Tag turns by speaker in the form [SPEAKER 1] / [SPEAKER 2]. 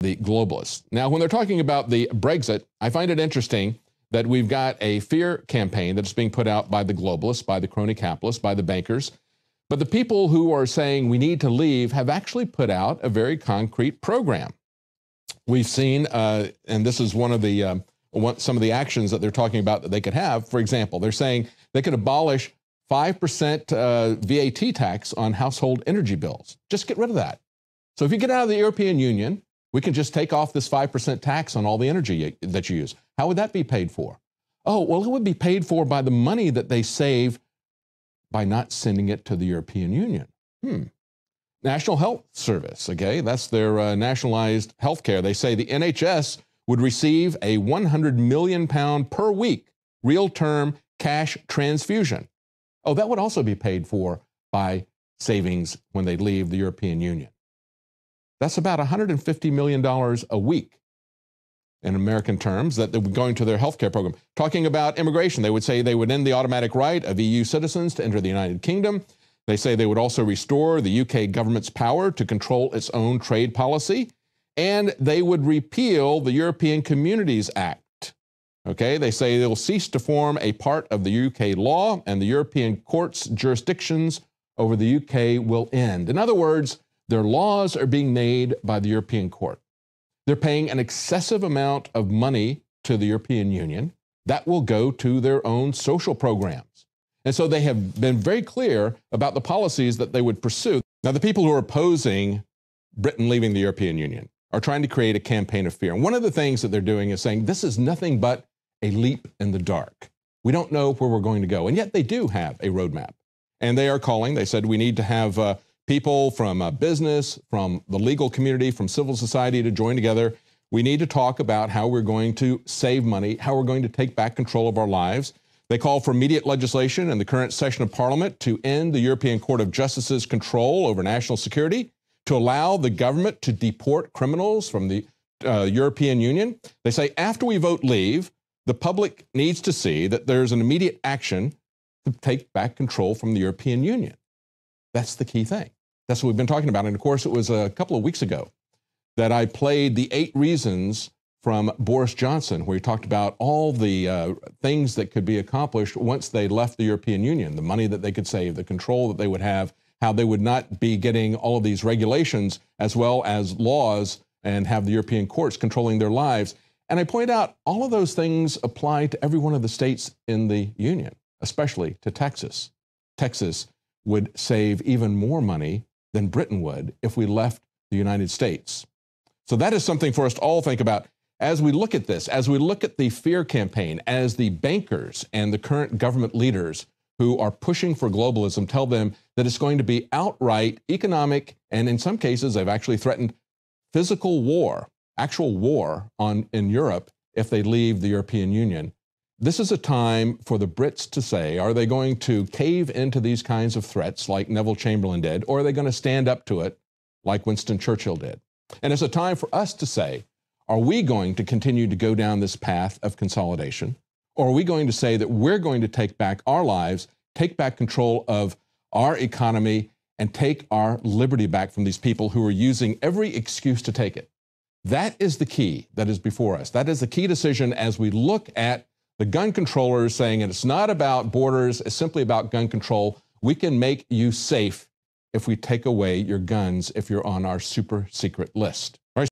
[SPEAKER 1] the globalists. Now, when they're talking about the Brexit, I find it interesting that we've got a fear campaign that's being put out by the globalists, by the crony capitalists, by the bankers. But the people who are saying we need to leave have actually put out a very concrete program. We've seen, uh, and this is one of the um, one, some of the actions that they're talking about that they could have. For example, they're saying they could abolish five percent uh, VAT tax on household energy bills. Just get rid of that. So if you get out of the European Union, we can just take off this 5% tax on all the energy that you use. How would that be paid for? Oh, well, it would be paid for by the money that they save by not sending it to the European Union. Hmm. National Health Service, okay, that's their uh, nationalized health care. They say the NHS would receive a 100 million pound per week real term cash transfusion. Oh, that would also be paid for by savings when they leave the European Union. That's about $150 million a week in American terms that they are going to their healthcare program. Talking about immigration, they would say they would end the automatic right of EU citizens to enter the United Kingdom. They say they would also restore the UK government's power to control its own trade policy. And they would repeal the European Communities Act. Okay, they say they'll cease to form a part of the UK law and the European court's jurisdictions over the UK will end. In other words, their laws are being made by the European Court. They're paying an excessive amount of money to the European Union that will go to their own social programs. And so they have been very clear about the policies that they would pursue. Now, the people who are opposing Britain leaving the European Union are trying to create a campaign of fear. And one of the things that they're doing is saying this is nothing but a leap in the dark. We don't know where we're going to go. And yet they do have a roadmap. And they are calling, they said, we need to have uh, people from uh, business, from the legal community, from civil society to join together. We need to talk about how we're going to save money, how we're going to take back control of our lives. They call for immediate legislation in the current session of Parliament to end the European Court of Justice's control over national security, to allow the government to deport criminals from the uh, European Union. They say after we vote leave, the public needs to see that there's an immediate action to take back control from the European Union. That's the key thing. That's what we've been talking about. And of course, it was a couple of weeks ago that I played the eight reasons from Boris Johnson, where he talked about all the uh, things that could be accomplished once they left the European Union, the money that they could save, the control that they would have, how they would not be getting all of these regulations as well as laws and have the European courts controlling their lives. And I point out all of those things apply to every one of the states in the Union, especially to Texas. Texas would save even more money than Britain would if we left the United States. So that is something for us to all think about as we look at this, as we look at the fear campaign, as the bankers and the current government leaders who are pushing for globalism tell them that it's going to be outright economic, and in some cases, they've actually threatened physical war, actual war on, in Europe if they leave the European Union. This is a time for the Brits to say, are they going to cave into these kinds of threats like Neville Chamberlain did, or are they going to stand up to it like Winston Churchill did? And it's a time for us to say, are we going to continue to go down this path of consolidation? Or are we going to say that we're going to take back our lives, take back control of our economy, and take our liberty back from these people who are using every excuse to take it? That is the key that is before us. That is the key decision as we look at the gun controllers saying, and it's not about borders, it's simply about gun control. We can make you safe if we take away your guns if you're on our super secret list.